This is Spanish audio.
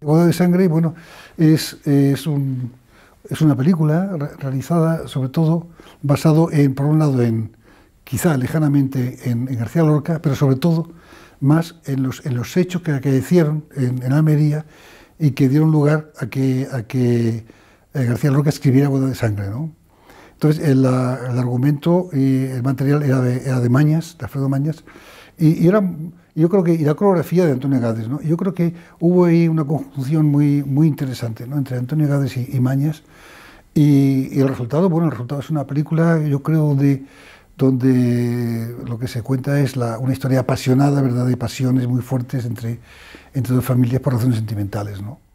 Boda de Sangre, bueno, es, es, es una película realizada sobre todo basado en, por un lado, en quizá lejanamente en, García Lorca, pero sobre todo más en los, en los hechos que acaecieron en, en Almería y que dieron lugar a que, a que eh, García Lorca escribiera Boda de Sangre. ¿no? Entonces, el, argumento y el material era de, Mañas, de Alfredo Mañas, y, y era yo creo que, y la coreografía de Antonio Gades, ¿no? yo creo que hubo ahí una conjunción muy, muy interesante ¿no? entre Antonio Gades y, Mañas. Y, el resultado, bueno, el resultado es una película, yo creo, de, donde lo que se cuenta es una historia apasionada, ¿verdad?, de pasiones muy fuertes entre, entre dos familias por razones sentimentales, ¿no?